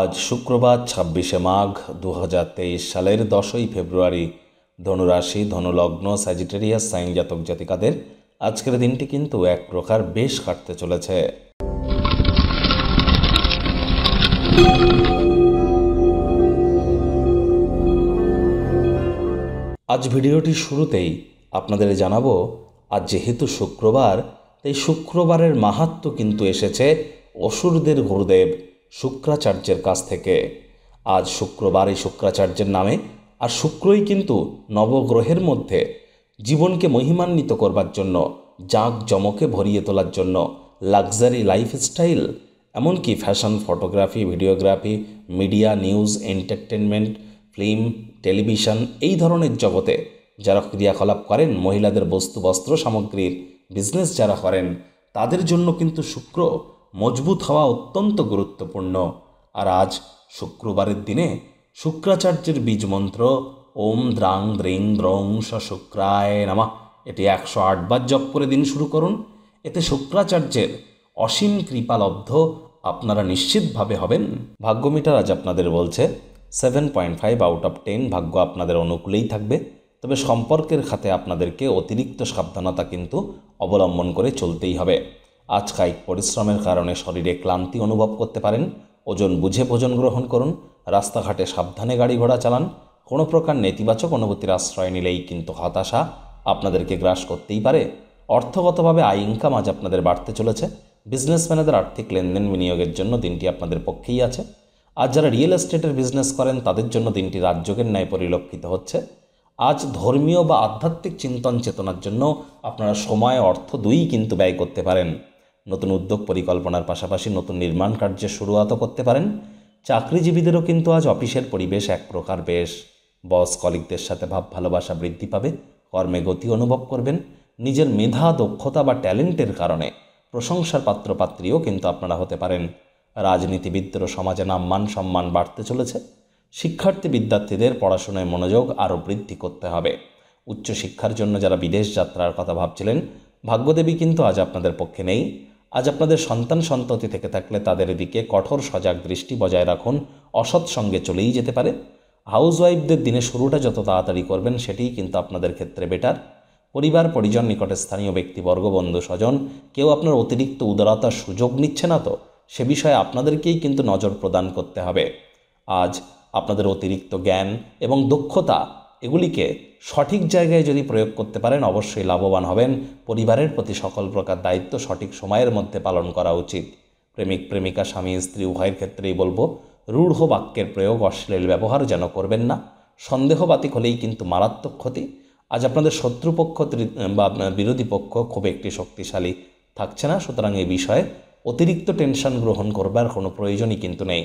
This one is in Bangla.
আজ শুক্রবার ছাব্বিশে মাঘ দু সালের দশই ফেব্রুয়ারি ধনুরাশি ধনুলগ্ন স্যাজিটেরিয়াস সাইন জাতক জাতিকাদের আজকের দিনটি কিন্তু এক প্রকার বেশ কাটতে চলেছে আজ ভিডিওটি শুরুতেই আপনাদের জানাবো আজ যেহেতু শুক্রবার তাই শুক্রবারের মাহাত্ম কিন্তু এসেছে অসুরদের গুরুদেব শুক্রাচার্যের কাছ থেকে আজ শুক্রবার এই শুক্রাচার্যের নামে আর শুক্রই কিন্তু নবগ্রহের মধ্যে জীবনকে মহিমান্বিত করবার জন্য জাঁক জমকে ভরিয়ে তোলার জন্য লাক্সারি লাইফস্টাইল এমনকি fashion photography videography media news entertainment film television এই ধরনের জগতে যারা ক্রিয়াকলাপ করেন মহিলাদের বস্তু বস্ত্র সামগ্রীর বিজনেস যারা করেন তাদের জন্য কিন্তু শুক্র মজবুত হওয়া অত্যন্ত গুরুত্বপূর্ণ আর আজ শুক্রবারের দিনে শুক্রাচার্যের বীজ মন্ত্র ওম দ্রাং দ্রিং দ্রং স শুক্রায় নামা এটি একশো আটবার জপ করে দিন শুরু করুন এতে শুক্রাচার্যের অসীম কৃপালব্ধ আপনারা নিশ্চিতভাবে হবেন ভাগ্যমিটার আজ আপনাদের বলছে seven point five out of ten ভাগ্য আপনাদের অনুকূলেই থাকবে তবে সম্পর্কের খাতে আপনাদেরকে অতিরিক্ত সাবধানতা কিন্তু অবলম্বন করে চলতেই হবে আজ কায়িক পরিশ্রমের কারণে শরীরে ক্লান্তি অনুভব করতে পারেন ওজন বুঝে ভোজন গ্রহণ করুন রাস্তাঘাটে সাবধানে গাড়ি ঘোড়া চালান কোনো প্রকার নেতিবাচক অনুভূতির আশ্রয় নিলেই কিন্তু হতাশা আপনাদেরকে গ্রাস করতেই পারে অর্থগতভাবে আয় ইনকাম আজ আপনাদের বাড়তে চলেছে বিজনেসম্যানেদের আর্থিক লেনদেন বিনিয়োগের জন্য দিনটি আপনাদের পক্ষেই আছে আজ যারা রিয়েল এস্টেটের বিজনেস করেন তাদের জন্য দিনটি রাজ্যোগের ন্যায় পরিলক্ষিত হচ্ছে আজ ধর্মীয় বা আধ্যাত্মিক চিন্তন চেতনার জন্য আপনারা সময় অর্থ দুই কিন্তু ব্যয় করতে পারেন নতুন উদ্যোগ পরিকল্পনার পাশাপাশি নতুন নির্মাণ কার্যের শুরুয়াতও করতে পারেন চাকরিজীবীদেরও কিন্তু আজ অফিসের পরিবেশ এক প্রকার বেশ বস কলিকদের সাথে ভাব ভালোবাসা বৃদ্ধি পাবে কর্মে গতি অনুভব করবেন নিজের মেধা দক্ষতা বা ট্যালেন্টের কারণে প্রশংসার পাত্রপাত্রীও কিন্তু আপনারা হতে পারেন রাজনীতিবিদদেরও সমাজে নাম মান সম্মান বাড়তে চলেছে শিক্ষার্থী বিদ্যার্থীদের পড়াশোনায় মনোযোগ আরও বৃদ্ধি করতে হবে উচ্চশিক্ষার জন্য যারা বিদেশ যাত্রার কথা ভাবছিলেন ভাগ্যদেবী কিন্তু আজ আপনাদের পক্ষে নেই আজ আপনাদের সন্তান সন্ততি থেকে থাকলে তাদের দিকে কঠোর সজাগ দৃষ্টি বজায় রাখুন অসৎ সঙ্গে চলেই যেতে পারে হাউসওয়াইফদের দিনে শুরুটা যত তাড়াতাড়ি করবেন সেটিই কিন্তু আপনাদের ক্ষেত্রে বেটার পরিবার পরিজন নিকটে স্থানীয় ব্যক্তিবর্গ বন্ধু স্বজন কেউ আপনার অতিরিক্ত উদারতার সুযোগ নিচ্ছে না তো সে বিষয়ে আপনাদেরকেই কিন্তু নজর প্রদান করতে হবে আজ আপনাদের অতিরিক্ত জ্ঞান এবং দক্ষতা এগুলিকে সঠিক জায়গায় যদি প্রয়োগ করতে পারেন অবশ্যই লাভবান হবেন পরিবারের প্রতি সকল প্রকার দায়িত্ব সঠিক সময়ের মধ্যে পালন করা উচিত প্রেমিক প্রেমিকা স্বামী স্ত্রী উভয়ের ক্ষেত্রেই বলবো রূঢ় বাক্যের প্রয়োগ অশ্লীল ব্যবহার যেন করবেন না সন্দেহবাতিক হলেই কিন্তু মারাত্মক ক্ষতি আজ আপনাদের শত্রুপক্ষ বা বিরোধী পক্ষ খুব একটি শক্তিশালী থাকছে না সুতরাং এই বিষয়ে অতিরিক্ত টেনশন গ্রহণ করবার কোনো প্রয়োজনই কিন্তু নেই